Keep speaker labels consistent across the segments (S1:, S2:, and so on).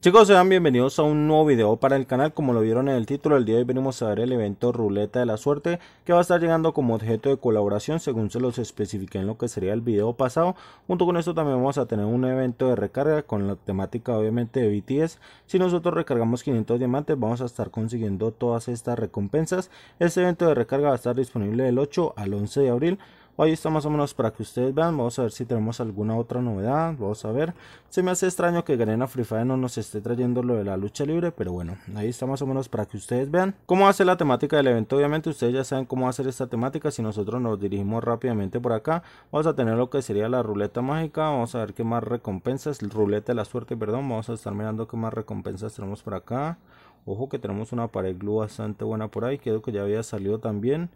S1: Chicos, sean bienvenidos a un nuevo video para el canal, como lo vieron en el título, el día de hoy venimos a ver el evento Ruleta de la Suerte, que va a estar llegando como objeto de colaboración, según se los especifique en lo que sería el video pasado, junto con esto también vamos a tener un evento de recarga con la temática obviamente de BTS, si nosotros recargamos 500 diamantes vamos a estar consiguiendo todas estas recompensas, este evento de recarga va a estar disponible del 8 al 11 de abril, Ahí está más o menos para que ustedes vean. Vamos a ver si tenemos alguna otra novedad. Vamos a ver. Se me hace extraño que Garena Free Fire no nos esté trayendo lo de la lucha libre. Pero bueno, ahí está más o menos para que ustedes vean cómo hace la temática del evento. Obviamente ustedes ya saben cómo hacer esta temática. Si nosotros nos dirigimos rápidamente por acá, vamos a tener lo que sería la ruleta mágica. Vamos a ver qué más recompensas. Ruleta de la suerte, perdón. Vamos a estar mirando qué más recompensas tenemos por acá. Ojo que tenemos una pared glue bastante buena por ahí. Creo que ya había salido también.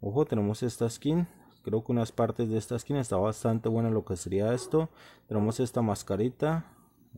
S1: Ojo, tenemos esta skin creo que unas partes de esta esquina está bastante buena lo que sería esto tenemos esta mascarita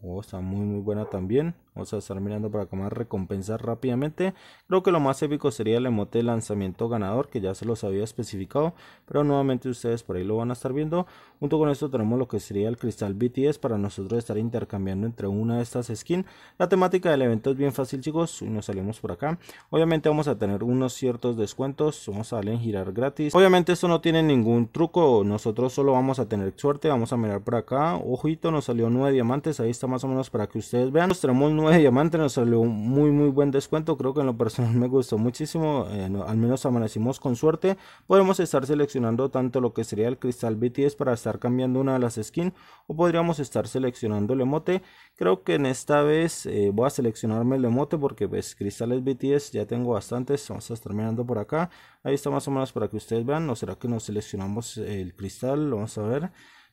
S1: Oh, está muy muy buena también. Vamos a estar mirando para cómo recompensar recompensas rápidamente. Creo que lo más épico sería el emote de lanzamiento ganador, que ya se los había especificado. Pero nuevamente ustedes por ahí lo van a estar viendo. Junto con esto tenemos lo que sería el cristal BTS para nosotros estar intercambiando entre una de estas skins. La temática del evento es bien fácil chicos. Y nos salimos por acá. Obviamente vamos a tener unos ciertos descuentos. Vamos a darle en girar gratis. Obviamente esto no tiene ningún truco. Nosotros solo vamos a tener suerte. Vamos a mirar por acá. Ojito, nos salió nueve diamantes. Ahí está más o menos para que ustedes vean. Nos tenemos 9 diamantes, nos salió un muy muy buen descuento. Creo que en lo personal me gustó muchísimo. Eh, al menos amanecimos con suerte. Podemos estar seleccionando tanto lo que sería el cristal BTS para estar cambiando una de las skins. O podríamos estar seleccionando el emote. Creo que en esta vez eh, voy a seleccionarme el emote porque ves pues, cristales BTS ya tengo bastantes. Vamos a estar mirando por acá. Ahí está más o menos para que ustedes vean. ¿No será que nos seleccionamos el cristal? Vamos a ver.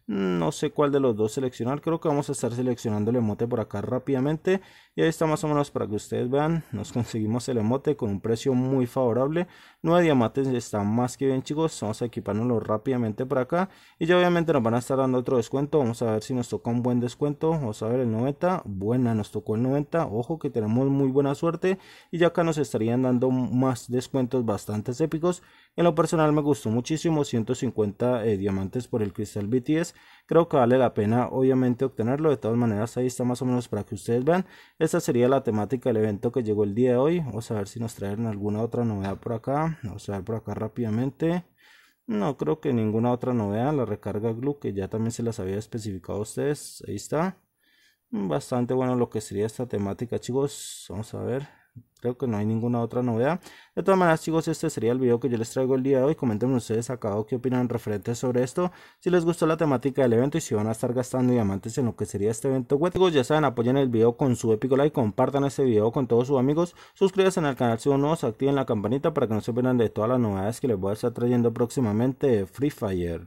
S1: No sé cuál de los dos seleccionar. Creo que vamos a estar seleccionando el emote por acá rápidamente. Y ahí está más o menos para que ustedes vean. Nos conseguimos el emote con un precio muy favorable. 9 diamantes está más que bien chicos. Vamos a equipárnoslo rápidamente por acá. Y ya obviamente nos van a estar dando otro descuento. Vamos a ver si nos toca un buen descuento. Vamos a ver el 90. Buena, nos tocó el 90. Ojo que tenemos muy buena suerte. Y ya acá nos estarían dando más descuentos bastante épicos. En lo personal me gustó muchísimo. 150 eh, diamantes por el cristal BTS creo que vale la pena obviamente obtenerlo de todas maneras ahí está más o menos para que ustedes vean esta sería la temática del evento que llegó el día de hoy vamos a ver si nos traen alguna otra novedad por acá vamos a ver por acá rápidamente no creo que ninguna otra novedad la recarga glue que ya también se las había especificado a ustedes ahí está
S2: bastante
S1: bueno lo que sería esta temática chicos vamos a ver Creo que no hay ninguna otra novedad. De todas maneras, chicos, este sería el video que yo les traigo el día de hoy. Comenten ustedes acá qué opinan referentes sobre esto. Si les gustó la temática del evento y si van a estar gastando diamantes en lo que sería este evento Chicos, ya saben, apoyen el video con su épico like, compartan este video con todos sus amigos. Suscríbanse al canal si son nuevos, activen la campanita para que no se pierdan de todas las novedades que les voy a estar trayendo próximamente Free Fire.